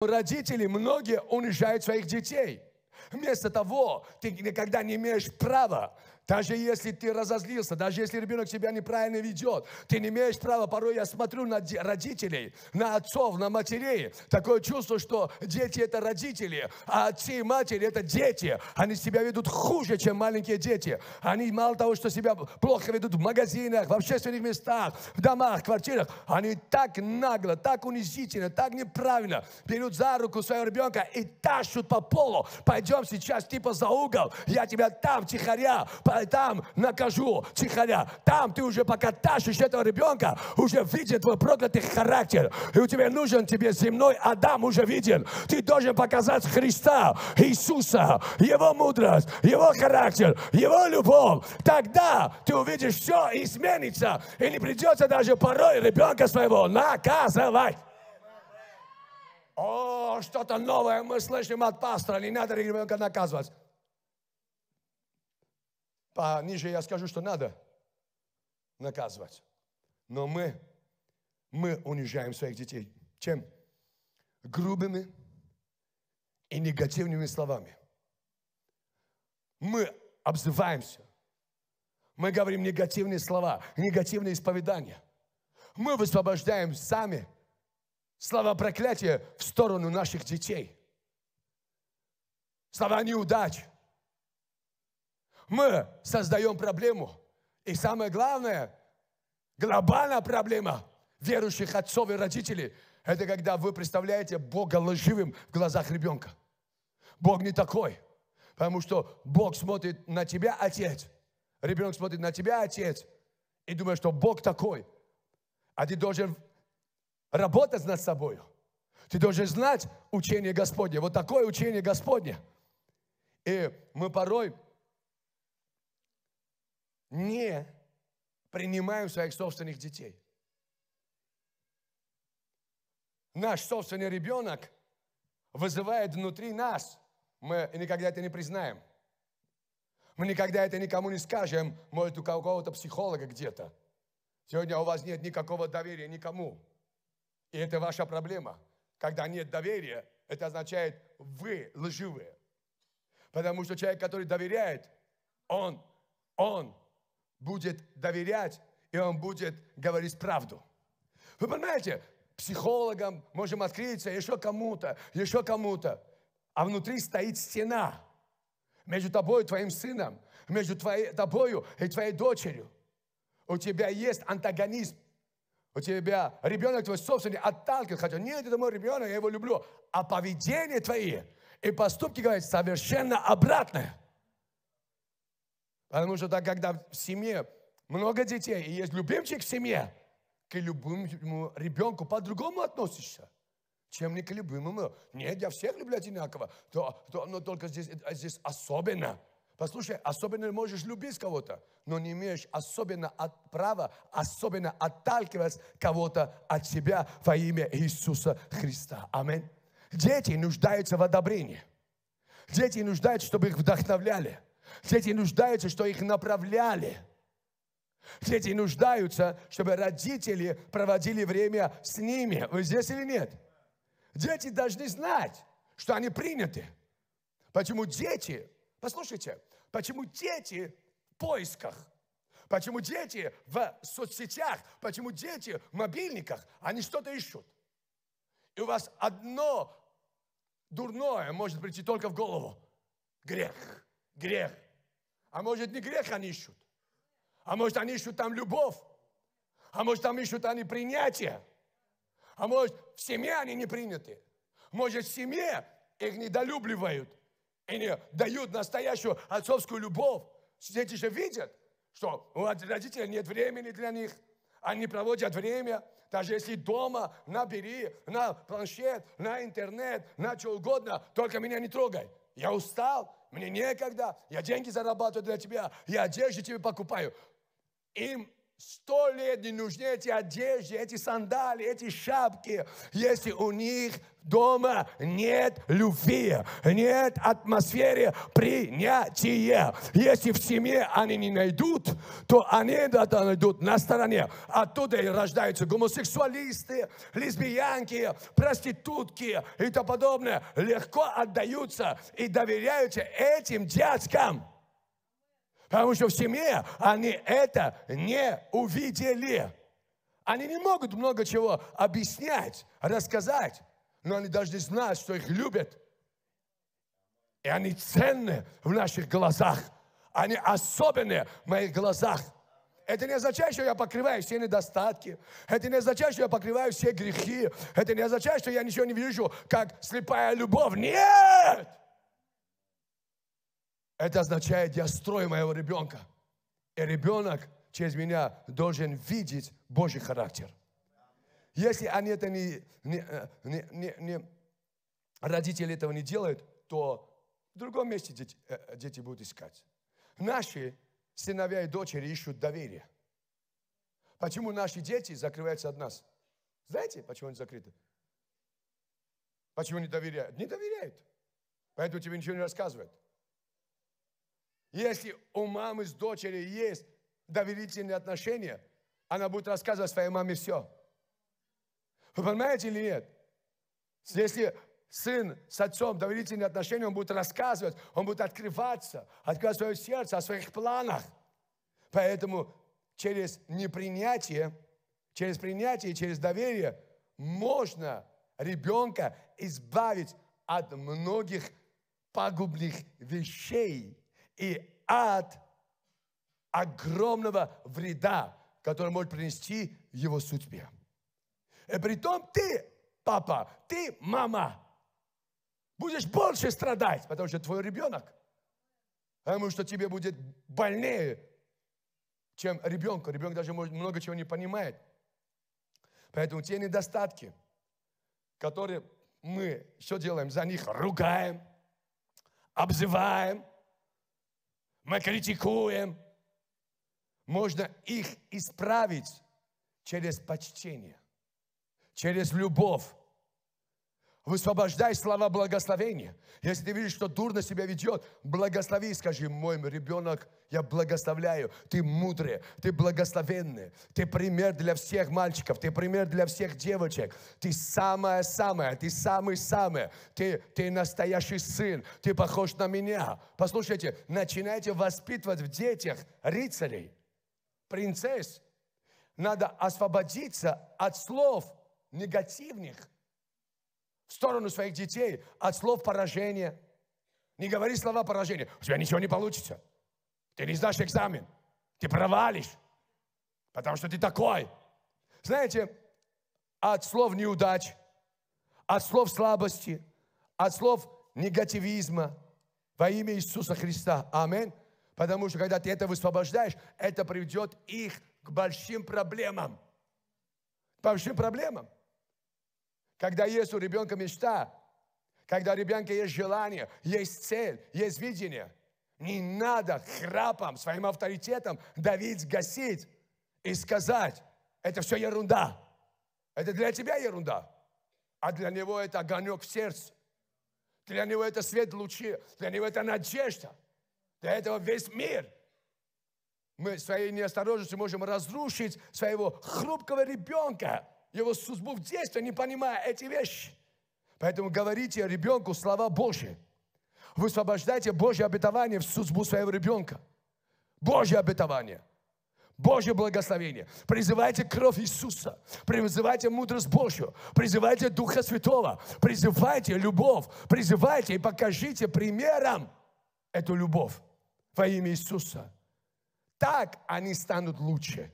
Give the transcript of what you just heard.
Родители, многие унижают своих детей. Вместо того, ты никогда не имеешь права даже если ты разозлился, даже если ребенок тебя неправильно ведет, ты не имеешь права. Порой я смотрю на родителей, на отцов, на матерей. Такое чувство, что дети – это родители, а отцы и матери – это дети. Они себя ведут хуже, чем маленькие дети. Они мало того, что себя плохо ведут в магазинах, в общественных местах, в домах, в квартирах, они так нагло, так унизительно, так неправильно берут за руку своего ребенка и тащут по полу. Пойдем сейчас типа за угол, я тебя там тихоря там накажу тихаря. Там ты уже пока тащишь этого ребенка, уже видит твой проклятый характер. И у тебя нужен тебе земной Адам уже виден. Ты должен показать Христа, Иисуса, Его мудрость, Его характер, Его любовь. Тогда ты увидишь все и изменится. И не придется даже порой ребенка своего наказывать. О, что-то новое мы слышим от пастора. Не надо ребенка наказывать. Ниже я скажу, что надо наказывать. Но мы, мы унижаем своих детей. Чем? Грубыми и негативными словами. Мы обзываемся. Мы говорим негативные слова, негативные исповедания. Мы высвобождаем сами слова проклятия в сторону наших детей. Слова неудач – мы создаем проблему. И самое главное, глобальная проблема верующих отцов и родителей – это когда вы представляете Бога лживым в глазах ребенка. Бог не такой, потому что Бог смотрит на тебя, отец. Ребенок смотрит на тебя, отец, и думает, что Бог такой. А ты должен работать над собой. Ты должен знать учение Господне. Вот такое учение Господне. И мы порой не принимаем своих собственных детей. Наш собственный ребенок вызывает внутри нас, мы никогда это не признаем. Мы никогда это никому не скажем, может, у какого-то психолога где-то. Сегодня у вас нет никакого доверия никому. И это ваша проблема. Когда нет доверия, это означает, вы лживые. Потому что человек, который доверяет, он, он будет доверять, и он будет говорить правду. Вы понимаете, психологам можем открыться еще кому-то, еще кому-то, а внутри стоит стена между тобой и твоим сыном, между твоей, тобою и твоей дочерью. У тебя есть антагонизм. У тебя ребенок твой собственный отталкивает, хотя нет, это мой ребенок, я его люблю. А поведение твои и поступки, говорят, совершенно обратное. Потому что так, когда в семье много детей, и есть любимчик в семье, к любимому ребенку по-другому относишься, чем не к любимому. Нет, я всех люблю одинаково, то, то, но только здесь, э, здесь особенно. Послушай, особенно можешь любить кого-то, но не имеешь особенно от права, особенно отталкивать кого-то от себя во имя Иисуса Христа. Аминь. Дети нуждаются в одобрении. Дети нуждаются, чтобы их вдохновляли. Дети нуждаются, что их направляли. Дети нуждаются, чтобы родители проводили время с ними. Вы здесь или нет? Дети должны знать, что они приняты. Почему дети, послушайте, почему дети в поисках, почему дети в соцсетях, почему дети в мобильниках, они что-то ищут. И у вас одно дурное может прийти только в голову. Грех, грех, а может, не грех они ищут? А может, они ищут там любовь? А может, там ищут они принятие? А может, в семье они не приняты? Может, в семье их недолюбливают и не дают настоящую отцовскую любовь? Дети же видят, что у родителей нет времени для них. Они проводят время, даже если дома, на бери, на планшет, на интернет, на что угодно, только меня не трогай. Я устал, мне некогда, я деньги зарабатываю для тебя, я одежду тебе покупаю. Им сто лет не нужны эти одежды, эти сандали, эти шапки, если у них дома нет любви, нет атмосферы принятия. Если в семье они не найдут, то они это найдут на стороне. Оттуда и рождаются гомосексуалисты, лесбиянки, проститутки и тому подобное. Легко отдаются и доверяются этим дядькам. Потому что в семье они это не увидели. Они не могут много чего объяснять, рассказать, но они должны знать, что их любят. И они ценны в наших глазах. Они особенные в моих глазах. Это не означает, что я покрываю все недостатки. Это не означает, что я покрываю все грехи. Это не означает, что я ничего не вижу, как слепая любовь. Нет! Это означает, я строю моего ребенка. И ребенок через меня должен видеть Божий характер. Если они это не, не, э, не, не, не родители этого не делают, то в другом месте дети, э, э, дети будут искать. Наши сыновья и дочери ищут доверие. Почему наши дети закрываются от нас? Знаете, почему они закрыты? Почему не доверяют? Не доверяют. Поэтому тебе ничего не рассказывают. Если у мамы с дочерью есть доверительные отношения, она будет рассказывать своей маме все. Вы понимаете или нет? Если сын с отцом доверительные отношения, он будет рассказывать, он будет открываться, открывать свое сердце о своих планах. Поэтому через непринятие, через принятие, через доверие можно ребенка избавить от многих пагубных вещей, и от огромного вреда, который может принести его судьбе. И э, при том ты, папа, ты, мама, будешь больше страдать, потому что твой ребенок. Потому что тебе будет больнее, чем ребенку. Ребенок даже может, много чего не понимает. Поэтому те недостатки, которые мы все делаем? За них ругаем, обзываем – мы критикуем. Можно их исправить через почтение, через любовь, Высвобождай слова благословения. Если ты видишь, что дурно себя ведет, благослови скажи, мой ребенок, я благословляю. Ты мудрый, ты благословенный, ты пример для всех мальчиков, ты пример для всех девочек. Ты самая-самая, ты самый-самый, ты, ты настоящий сын, ты похож на меня. Послушайте, начинайте воспитывать в детях рыцарей, принцесс. Надо освободиться от слов негативных – в сторону своих детей от слов поражения. Не говори слова поражения. У тебя ничего не получится. Ты не сдашь экзамен. Ты провалишь. Потому что ты такой. Знаете, от слов неудач, от слов слабости, от слов негативизма во имя Иисуса Христа. Аминь. Потому что когда ты это высвобождаешь, это приведет их к большим проблемам. К большим проблемам. Когда есть у ребенка мечта, когда у ребенка есть желание, есть цель, есть видение, не надо храпом, своим авторитетом давить, гасить и сказать, это все ерунда. Это для тебя ерунда, а для него это огонек в сердце. Для него это свет лучи, для него это надежда. Для этого весь мир. Мы своей неосторожностью можем разрушить своего хрупкого ребенка – его судьбу в действие, не понимая эти вещи. Поэтому говорите ребенку слова Божьи. Вы освобождаете Божье обетование в судьбу своего ребенка. Божье обетование. Божье благословение. Призывайте кровь Иисуса. Призывайте мудрость Божью. Призывайте Духа Святого. Призывайте любовь. Призывайте и покажите примером эту любовь во имя Иисуса. Так они станут лучше.